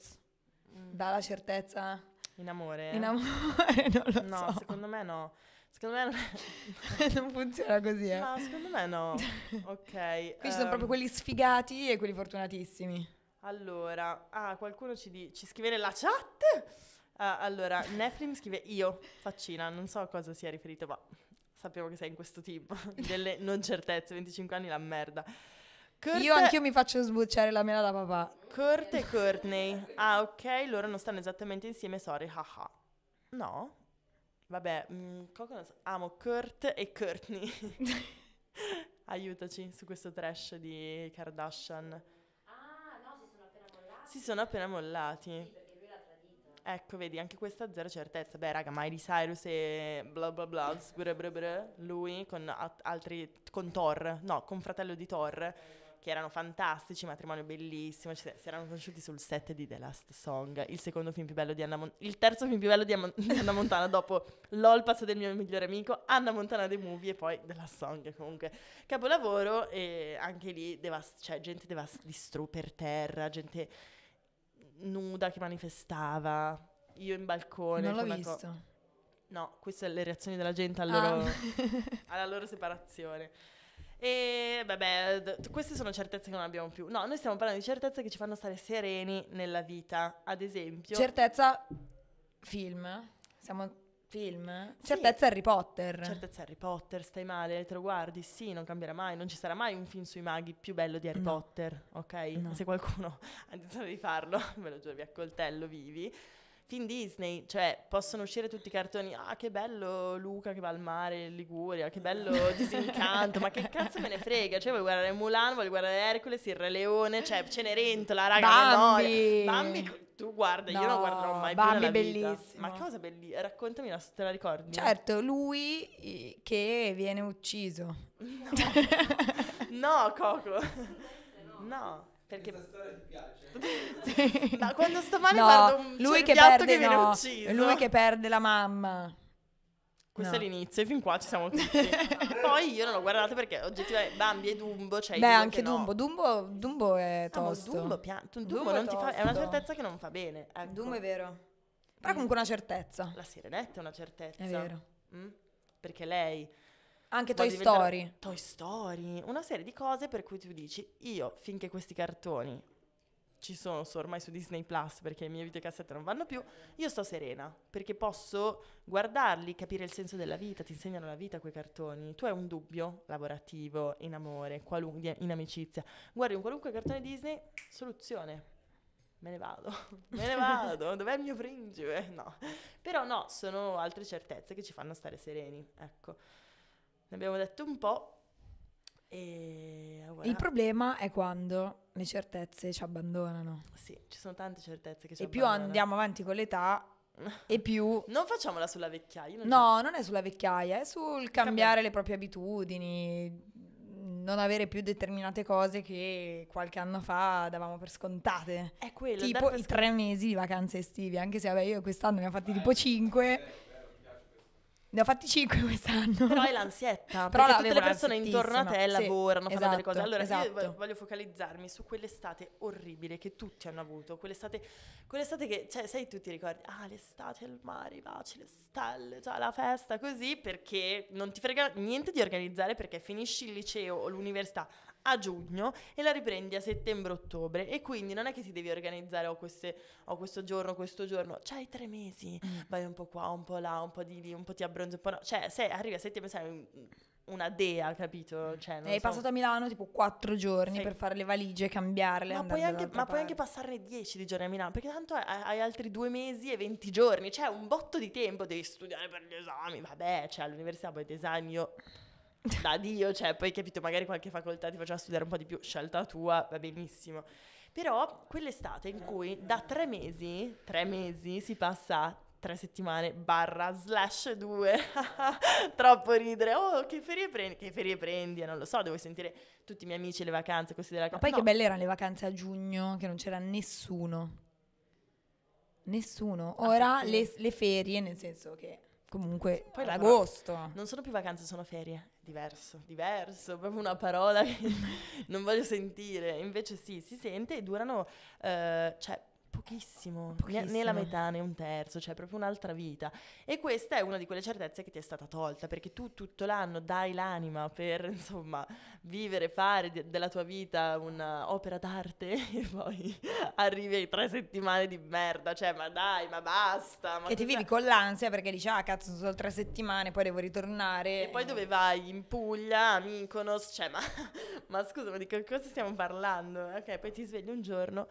S2: Mm. dà la certezza. In amore? In
S1: amore, *laughs* non lo no, so. secondo me no. Secondo me *laughs* non
S2: funziona così, eh. No, secondo me no. *laughs*
S1: Ok. Qui um... sono proprio ehm.
S2: quelli sfigati e quelli fortunatissimi.
S1: Allora, ah, qualcuno ci, di... ci scrive nella chat? Uh, allora, Neflim scrive io, faccina, non so a cosa sia riferito, ma sappiamo che sei in questo tipo delle non certezze, 25 anni la merda.
S2: Kurt... Io anch'io mi faccio sbucciare la mela da papà.
S1: Kurt e Courtney. Ah, ok, loro non stanno esattamente insieme, sorry, haha. No? Vabbè, mh, mm, so. amo Kurt e Courtney. *laughs* Aiutaci su questo trash di Kardashian. Ah, no, si sono appena mollati. Si sono appena mollati. Ecco, vedi, anche questa zero certezza. Beh, raga, Miley Cyrus e bla bla bla, sbrr, brr, brr, lui con altri, con Thor, no, con fratello di Thor che erano fantastici, matrimonio bellissimo, cioè, si erano conosciuti sul set di The Last Song, il secondo film più bello di Anna Montana, il terzo film più bello di, Am- *laughs* di Anna Montana dopo LOL Pazzo del mio migliore amico, Anna Montana The Movie e poi The Last Song comunque capolavoro e anche lì devast- cioè, gente devast- distru per terra, gente nuda che manifestava, io in balcone. Non l'ho visto. Co- no, queste sono le reazioni della gente al loro- ah. alla loro separazione. E vabbè, d- queste sono certezze che non abbiamo più. No, noi stiamo parlando di certezze che ci fanno stare sereni nella vita, ad esempio. Certezza
S2: film. Siamo film. Sì. Certezza Harry Potter. Certezza Harry Potter, stai
S1: male, te lo guardi, sì, non cambierà mai, non ci sarà mai un film sui maghi più bello di Harry no. Potter, ok? No. Se qualcuno *laughs* ha intenzione di farlo, ve *laughs* lo giuro, vi accoltello vivi film Disney, cioè possono uscire tutti i cartoni, ah che bello Luca che va al mare in Liguria, che bello *laughs* Disincanto, ma che cazzo me ne frega, cioè voglio guardare Mulan, voglio guardare Hercules, il Re Leone, cioè Cenerentola, raga, Bambi, Bambi tu guarda, no, io non guarderò mai Bambi più bellissimo. Ma cosa bellissima, raccontami, la, te la ricordi? Certo,
S2: lui che viene ucciso. No,
S1: *laughs* no Coco. No. Perché... Questa storia ti piace?
S2: *laughs* sì. Ma quando sto male no, guardo un lui certo che perde, che viene no, ucciso. Lui che perde la mamma. Questo no. è
S1: l'inizio, e fin qua ci siamo tutti. *laughs* Poi io non l'ho guardato perché oggettivamente Bambi e Dumbo, cioè Beh, anche no. Dumbo.
S2: Dumbo, è ah, tosto. No, Dumbo, pia- Dumbo, Dumbo è, fa- è, una certezza
S1: che non fa bene. Ecco. Dumbo è vero. Però mm. comunque una certezza. La Sirenetta è una certezza. È vero. Mm? Perché lei anche Toy Story. Toy Story, una serie di cose per cui tu dici, io finché questi cartoni ci sono, sono ormai su Disney Plus perché le mie videocassette non vanno più, io sto serena perché posso guardarli, capire il senso della vita, ti insegnano la vita quei cartoni. Tu hai un dubbio lavorativo, in amore, qualun- in amicizia, guardi un qualunque cartone Disney, soluzione. Me ne vado, *laughs* me ne vado, dov'è il mio principe? Eh, no, però no, sono altre certezze che ci fanno stare sereni, ecco ne abbiamo detto un po'. E voilà. Il problema
S2: è quando le certezze ci abbandonano. Sì, ci sono tante certezze che ci e abbandonano. E più andiamo avanti con l'età, *laughs* e più... Non facciamola sulla vecchiaia. Non no, so. non è sulla vecchiaia, è sul cambiare, cambiare le proprie abitudini, non avere più determinate cose che qualche anno fa davamo per scontate. È quello. Tipo i tre mesi di vacanze estive, anche se vabbè, io quest'anno ne ho fatti tipo cinque. *laughs* Ne ho fatti 5 *laughs* quest'anno. Però è l'ansietta. Però tutte le persone intorno a te sì, lavorano, esatto, fanno delle esatto, cose. Allora esatto. io
S1: voglio focalizzarmi su quell'estate orribile che tutti hanno avuto. Quell'estate, quell'estate che, cioè, sai, tu ti ricordi, ah, l'estate al mare, i baci, le stelle, cioè la festa, così, perché non ti frega niente di organizzare perché finisci il liceo o l'università a giugno e la riprendi a settembre-ottobre e quindi non è che ti devi organizzare ho, oh, queste, ho oh, questo giorno, questo giorno, c'hai tre mesi, mm. vai un po' qua, un po' là, un po' di lì, un po' ti abbronzo, un po' no, cioè se arrivi a settembre sei una dea, capito? Mm. Cioè, eh, hai so. passato a
S2: Milano tipo quattro giorni sì. per fare le valigie, cambiarle. Ma, puoi anche, ma puoi
S1: anche, passare dieci di giorni a Milano, perché tanto hai, hai altri due mesi e venti giorni, cioè un botto di tempo, devi studiare per gli esami, vabbè, cioè all'università poi design io *laughs* da Dio, cioè poi capito, magari qualche facoltà ti faceva studiare un po' di più, scelta tua, va benissimo. Però quell'estate in cui da tre mesi, tre mesi si passa a tre settimane barra slash due, *laughs* troppo ridere, oh che ferie prendi, che ferie prendi, non lo so, devo sentire tutti i miei amici le vacanze, queste della... Ma poi no. che belle erano
S2: le vacanze a giugno, che non c'era nessuno. Nessuno. Ah, Ora le, le ferie, nel senso che comunque poi l'agosto. Non sono più vacanze, sono ferie
S1: diverso, diverso, proprio una parola che *laughs* non voglio sentire, invece sì, si sente e durano, eh, cioè pochissimo, pochissimo. né la metà né un terzo, cioè proprio un'altra vita. E questa è una di quelle certezze che ti è stata tolta, perché tu tutto l'anno dai l'anima per, *laughs* insomma, vivere, fare de- della tua vita un'opera d'arte
S2: *laughs* e poi
S1: arrivi ai tre settimane di merda, cioè ma dai, ma basta. Ma e ti vivi
S2: con l'ansia perché dici, ah cazzo, sono tre settimane, poi devo ritornare. E poi dove vai? In Puglia, a Mykonos, cioè ma,
S1: *laughs* ma scusa, ma di che cosa stiamo parlando? Ok, poi ti svegli un giorno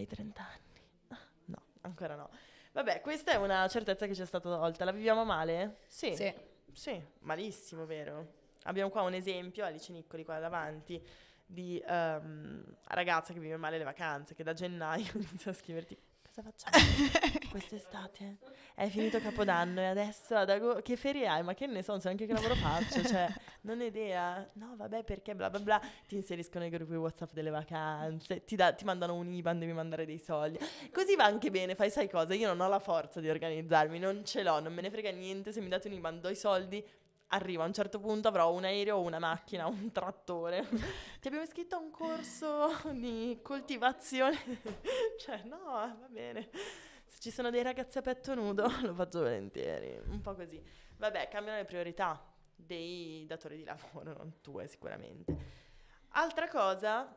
S1: ai 30 anni. Ah, no, ancora no. Vabbè, questa è una certezza che ci è stata tolta. La viviamo male? Sì. Sì. sì malissimo, vero? Abbiamo qua un esempio, Alice Niccoli qua davanti, di um, ragazza che vive male le vacanze, che da gennaio *laughs* inizia a scriverti cosa facciamo? *laughs* quest'estate? È finito Capodanno e adesso ad agosto... Che ferie hai? Ma che ne so, non so neanche che lavoro faccio, cioè, non ho idea. No, vabbè, perché bla bla bla. Ti inseriscono nei gruppi WhatsApp delle vacanze, ti, da, ti mandano un IBAN, devi mandare dei soldi. Così va anche bene, fai sai cosa? Io non ho la forza di organizzarmi, non ce l'ho, non me ne frega niente. Se mi date un IBAN, do i soldi, arrivo a un certo punto avrò un aereo, una macchina, un trattore. *laughs* Ti abbiamo iscritto a un corso di coltivazione. *laughs* cioè, no, va bene. Se ci sono dei ragazzi a petto nudo, *laughs* lo faccio volentieri. Un po' così. Vabbè, cambiano le priorità dei datori di lavoro, non tue sicuramente. Altra cosa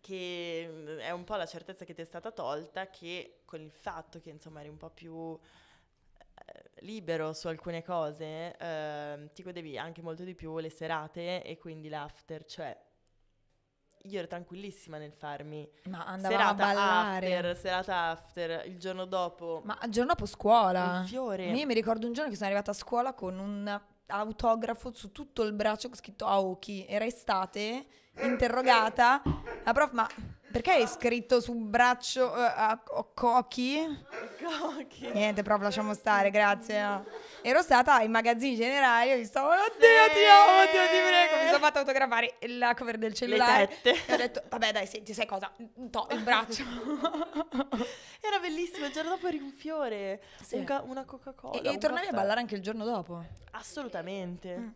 S1: che mm, è un po' la certezza che ti è stata tolta, che con il fatto che insomma eri un po' più eh, libero su alcune cose, eh, ti godevi anche molto di più le serate e quindi l'after, cioè io ero tranquillissima nel farmi ma andavamo serata a ballare after, serata after, il giorno dopo ma il
S2: giorno dopo scuola un fiore io mi ricordo un giorno che sono arrivata a scuola con un autografo su tutto il braccio scritto Aoki era estate interrogata la prof ma perché hai scritto su braccio uh, a Cochi? Cochi. Niente, proprio lasciamo stare, grazie. Ero stata ai magazzini generali e mi stavo, oddio, sì. ti amo, oddio, ti prego. Mi sono fatta autografare la cover del cellulare. Le tette. E ho detto, vabbè dai, senti, sai cosa? To, il braccio. *laughs*
S1: Era bellissimo, il giorno dopo eri un fiore, sì. un ca- una Coca-Cola. E, un tornavi caffè. a ballare anche
S2: il giorno dopo?
S1: Assolutamente. Mm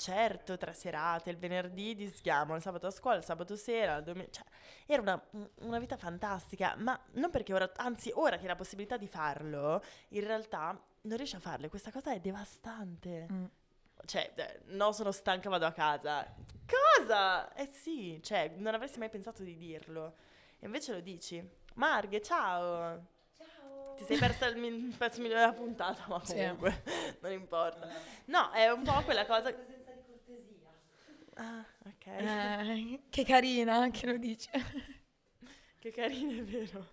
S1: certo, tre serate, il venerdì di sgamo, il sabato a scuola, il sabato sera, il domen- cioè, era una, una, vita fantastica, ma non perché ora, anzi ora che hai la possibilità di farlo, in realtà non riesci a farlo, questa cosa è devastante. Mm. Cioè, no, sono stanca, vado a casa. Cosa? Eh sì, cioè, non avresti mai pensato di dirlo. E invece lo dici. Marghe, ciao! ti sei persa il, pezzo migliore della puntata, ma comunque sì. *laughs* non importa. Eh. No, è un po' quella cosa.
S2: Ah, ok. Eh, che carina, che lo dice. *laughs* che carina, è vero.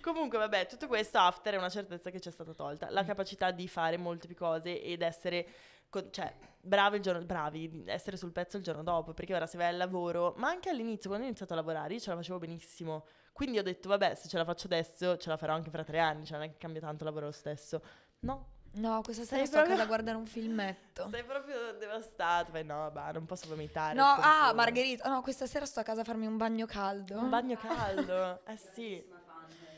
S1: Comunque, vabbè, tutto questo after è una certezza che ci è stata tolta. La mm. capacità di fare molte più cose ed essere... Con, cioè, bravi il giorno, bravi, essere sul pezzo il giorno dopo, perché ora se vai al lavoro, ma anche all'inizio, quando ho iniziato a lavorare, io ce la facevo benissimo. Quindi ho detto, vabbè, se ce la faccio adesso, ce la farò anche fra tre anni, cioè non è che cambia tanto lavoro lo stesso.
S2: No, No, questa sera sto proprio... a casa a guardare un filmetto.
S1: Sei proprio devastato. Beh, no, bah, non posso vomitare. No, ah, Margherita.
S2: Oh no, questa sera sto a casa a farmi un bagno caldo. Un bagno caldo?
S1: eh sì.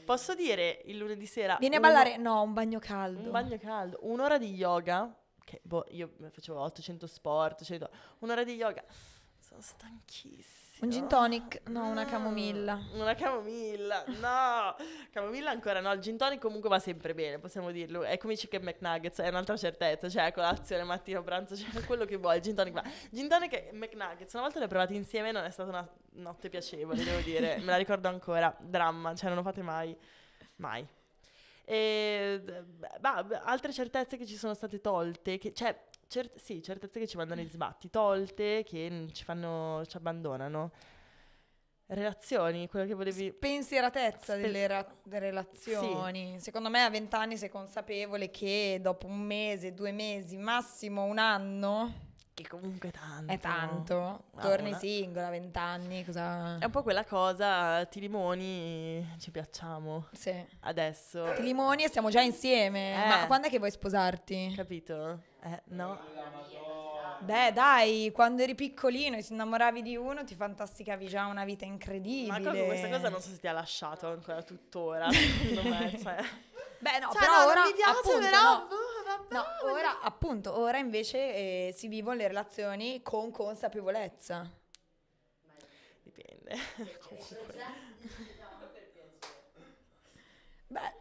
S2: Posso dire il lunedì sera? Vieni uno... a ballare?
S1: No, un bagno caldo. Un bagno caldo. Un'ora di yoga. Che, boh, io facevo 800 sport. 100... Un'ora di yoga sono stanchissima. Un gin
S2: tonic? No, una camomilla. Mm,
S1: una camomilla? No, camomilla ancora no. Il gin tonic comunque va sempre bene, possiamo dirlo. È come i chicken McNuggets, è un'altra certezza. Cioè, colazione, mattino, pranzo, cioè *laughs* quello che vuoi. Il gin tonic va. Gin tonic e McNuggets, una volta le ho provate insieme non è stata una notte piacevole, devo dire. *laughs* Me la ricordo ancora. Dramma, cioè non lo fate mai. Mai. E, bah, altre certezze che ci sono state tolte, che, cioè cer- sì, certezze che ci mandano in sbatti, tolte che mm, ci, fanno, ci abbandonano.
S2: Relazioni,
S1: quello che volevi...
S2: Pensieratezza Spe- delle ra- relazioni. Sì. Secondo me a vent'anni sei consapevole che dopo un mese, due mesi, massimo un anno che comunque tanto. È tanto. Wow, Torni singola a vent'anni, cosa... È un po'
S1: quella cosa, ti limoni, ci piacciamo. Sì. Adesso. Ti limoni e siamo già insieme. Eh. Ma quando
S2: è che vuoi sposarti? Capito? Eh, no. Beh, dai, quando eri piccolino e ti innamoravi di uno, ti fantasticavi già una vita incredibile. Ma comunque questa cosa
S1: non so se ti ha lasciato ancora tuttora, *laughs* secondo me. Cioè.
S2: Beh, no, cioè, però no, ora, mi piace, appunto, però... No boh. No, ah, ora appunto, ora invece eh, si vivono le relazioni con consapevolezza. Dipende. Comunque. *laughs* Beh,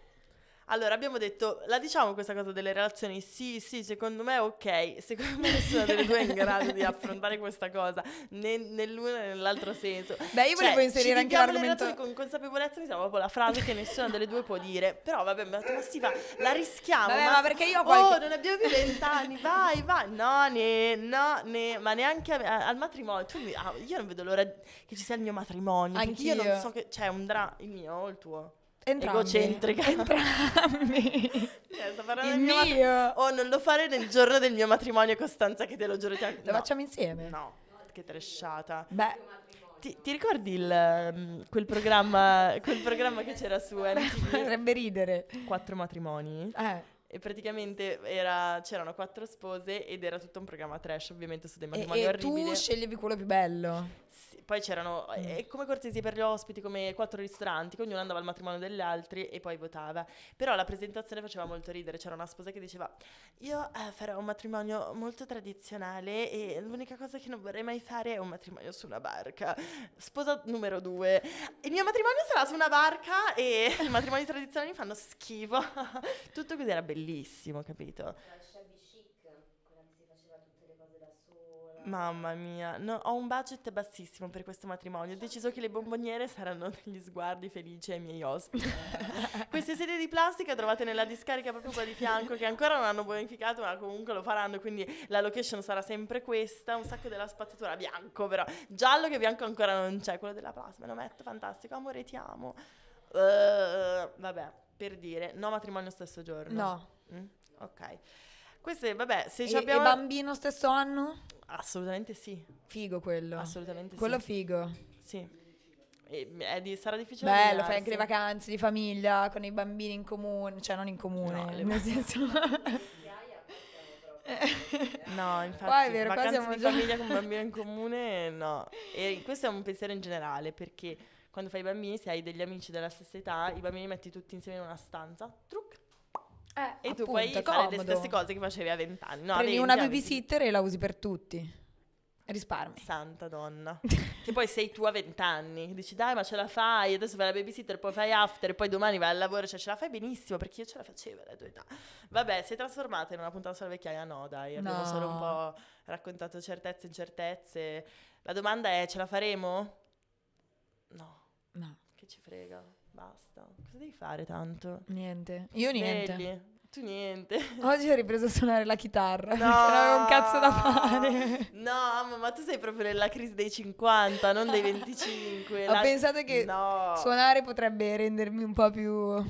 S1: allora, abbiamo detto, la diciamo questa cosa delle relazioni? Sì, sì, secondo me ok, secondo me nessuna delle due è in grado di *laughs* affrontare questa cosa, né nell'uno né nell'altro senso. Beh, io volevo cioè, volevo inserire anche l'argomento... Le con consapevolezza mi sembra proprio la frase che nessuna delle due può dire, però vabbè, ma, ma si fa, la rischiamo. Vabbè, ma... ma, perché io ho oh, qualche... Oh, non abbiamo più vent'anni, *laughs* vai, vai. No, ne, no, ne, ma neanche a, a, al matrimonio. Tu mi, ah, io non vedo l'ora che ci sia il mio matrimonio. Anch'io. Io non so che... Cioè, un dra... il mio o il tuo? Entrambi. Egocentrica. Entrambi. *laughs* eh, il mio. mio. Oh, non lo fare nel giorno del mio matrimonio, Costanza, che te lo giuro. Ti... No. Lo facciamo insieme? No, che tresciata. Beh. Ti, ti, ricordi il, mm, quel, programma, quel programma che c'era su MTV? Potrebbe *laughs* ridere. Quattro matrimoni? Eh. E praticamente era, c'erano quattro spose ed era tutto un programma trash, ovviamente su dei matrimoni e, e orribili. tu
S2: sceglievi quello più bello. Sì,
S1: poi c'erano, mm. eh, come cortesie per gli ospiti, come quattro ristoranti, che ognuno andava al matrimonio degli altri e poi votava. Però la presentazione faceva molto ridere, c'era una sposa che diceva io eh, farò un matrimonio molto tradizionale e l'unica cosa che non vorrei mai fare è un matrimonio su una barca. Sposa numero due, il mio matrimonio sarà su una barca e *laughs* i matrimoni tradizionali mi fanno schifo. *laughs* tutto così era bellissimo bellissimo, capito? La shabby chic, quella che si faceva tutte le cose da sola. Mamma mia, no, ho un budget bassissimo per questo matrimonio. Ho deciso che le bomboniere saranno degli sguardi felici ai miei ospiti. *laughs* Queste sedie di plastica trovate nella discarica proprio qua di fianco, che ancora non hanno bonificato, ma comunque lo faranno. Quindi la location sarà sempre questa. Un sacco della spazzatura bianco, però giallo che bianco ancora non c'è. Quello della plasma, lo metto, fantastico. Amore, ti amo. Uh, vabbè per dire no matrimonio stesso giorno. No. Mm? Ok. Queste, vabbè, se ci e, abbiamo... E
S2: bambino stesso anno? Assolutamente sì. Figo quello. Assolutamente quello sì. figo. Sì.
S1: Di, sarà difficile. Bello, fai anche le
S2: vacanze di famiglia con i bambini in comune, cioè non in comune, no, nel vacanze. senso. *laughs* no, infatti,
S1: Poi è vero, vacanze qua di già... famiglia con bambini in comune, no. E questo è un pensiero in generale perché quando fai i bambini, se hai degli amici della stessa età, i bambini li metti tutti insieme in una stanza, truc,
S2: eh, e appunto, tu puoi comodo. fare le stesse cose che facevi a vent'anni. No, Prendi 20, una babysitter e la usi per tutti. Risparmi. Santa donna.
S1: *laughs* che poi sei tu a vent'anni, dici dai ma ce la fai, adesso fai la babysitter, poi fai after, poi domani vai al lavoro, cioè ce la fai benissimo perché io ce la facevo alla tua età. Vabbè, si è trasformata in una puntata sulla vecchiaia? No dai, abbiamo no. solo un po' raccontato certezze e incertezze. La domanda è ce la faremo? No. No. Che ci frega, basta. Cosa devi fare
S2: tanto? Niente. Io niente. Svegli.
S1: Tu niente. *laughs* Oggi
S2: ho ripreso a suonare la chitarra. No, non avevo un cazzo da fare.
S1: No, ma tu sei proprio nella crisi dei 50, non dei 25. ho la... pensato che no. suonare
S2: potrebbe rendermi un po' più...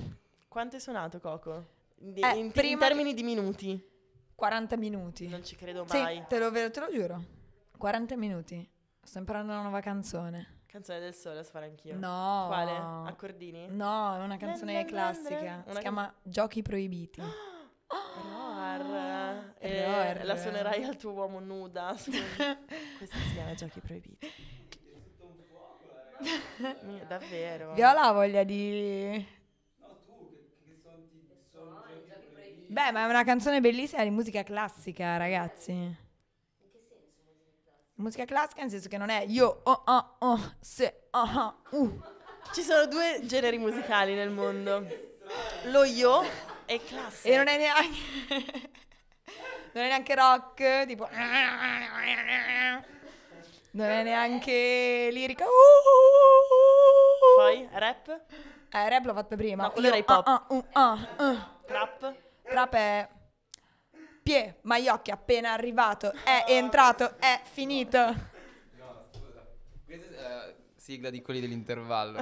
S2: Quanto hai suonato, Coco?
S1: Di, eh, in, in, termini di
S2: minuti. 40 minuti. Non ci credo mai. Sì, te lo, te lo giuro. 40 minuti. Sto imparando una nuova canzone.
S1: Canzone del sole, so fare anch'io. No. Quale? Accordini? No, è una canzone lende, classica. Una si chiama
S2: Giochi proibiti. *gasps*
S1: Roar. *gasps* Eh, Roar. La suonerai al tuo uomo nuda. *laughs* Questa si chiama
S2: Giochi proibiti.
S1: Mio, davvero. Viola ha
S2: voglia di... No,
S1: tu, che, che sono, sono
S2: Beh, ma è una canzone bellissima di musica classica, ragazzi. Musica classica nel senso che non è io, oh, oh, oh, se, oh, oh, uh. Ci sono due generi musicali nel mondo. Lo
S1: io e classico. E non è neanche...
S2: *laughs* non è neanche rock, tipo... Non è neanche lirica. Uh, uh, uh, Poi, rap? Eh, rap l'ho fatto prima. No, quello era hip hop. Trap? Trap è... Pie occhi appena arrivato, è entrato, è finito. No, scusa. Questa è
S1: la eh, sigla di quelli dell'intervallo.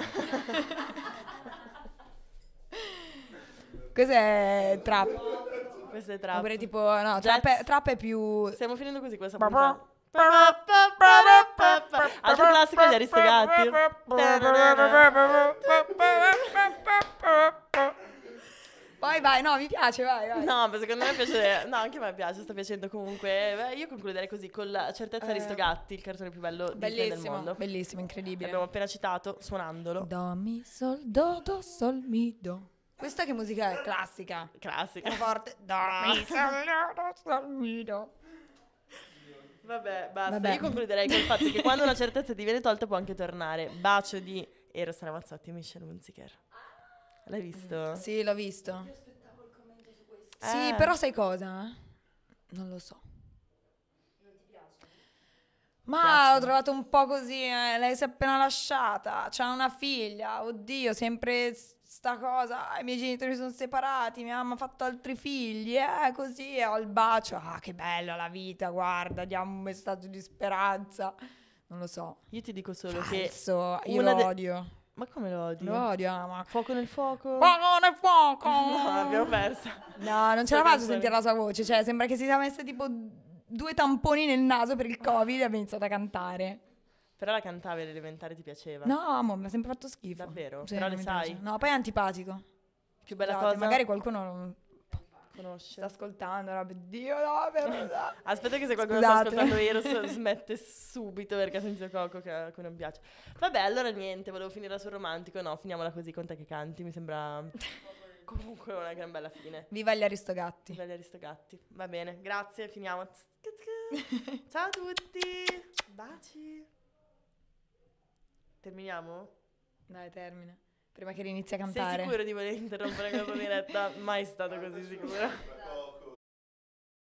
S2: Questo *laughs* è trap. Questo è trap. Oppure tipo, no, trap è, trap è più...
S1: Stiamo finendo così questa puntata. Altro classico di Aristogatti. *laughs*
S2: Poi vai, no, mi piace, vai, vai. No,
S1: ma secondo me piace, no, anche a me piace, sta piacendo comunque. Beh, io concluderei così con la certezza di Aristogatti, eh. il cartone più bello del mondo. Bellissimo, incredibile. Abbiamo appena citato suonandolo.
S2: Do mi sol do do sol mi do. Questa che musica è? Classica. Classica. Forte. Do mi sol do do sol mi do.
S1: Vabbè, basta. Vabbè. Io concluderei con il fatto che quando una certezza ti viene tolta può anche tornare. Bacio di Eros Ramazzotti e Michel Munziker. L'hai mm. visto? Sì, l'ho visto.
S2: Io Sì, eh. però sai cosa? Non lo so. Non ti piace? Ma Piacciono. l'ho trovato un po' così, eh. lei si è appena lasciata, c'ha una figlia, oddio, sempre sta cosa, i miei genitori sono separati, mia mamma ha fatto altri figli, eh, così, ho il bacio, ah che bella la vita, guarda, diamo un messaggio di speranza, non lo so. Io ti dico solo Falso, che... Io l'odio.
S1: de- ma come lo odio? Lo odio, ah, ma... Fuoco nel fuoco?
S2: Fuoco nel *laughs* fuoco! No, l'abbiamo persa.
S1: No, non ce la faccio sentire
S2: la sua voce, cioè sembra che si sia messa tipo due tamponi nel naso per il covid e abbia iniziato a cantare.
S1: Però la cantavi all'elementare ti
S2: piaceva? No, amo, mi ha sempre fatto schifo. Davvero? Cioè, Però le sai? Piace. No, poi è antipatico. Più bella Scusate, cosa? Magari qualcuno conosce. Sta ascoltando, roba, Dio no, però... *laughs* Aspetta che se qualcuno Scusate. sta ascoltando Eros *laughs*
S1: smette subito perché ha Coco che a cui non piace. Vabbè, allora niente, volevo finirla sul romantico, no, finiamola così con te che canti, mi sembra... *laughs* Comunque una gran bella fine. Viva gli Aristogatti. Viva gli Aristogatti. Va bene, grazie, finiamo. Ciao a tutti. Baci.
S2: Terminiamo? Dai, termine. Prima che inizi a cantare. Sei sicuro di voler interrompere la tua *laughs* diretta?
S1: Mai stato così sicuro.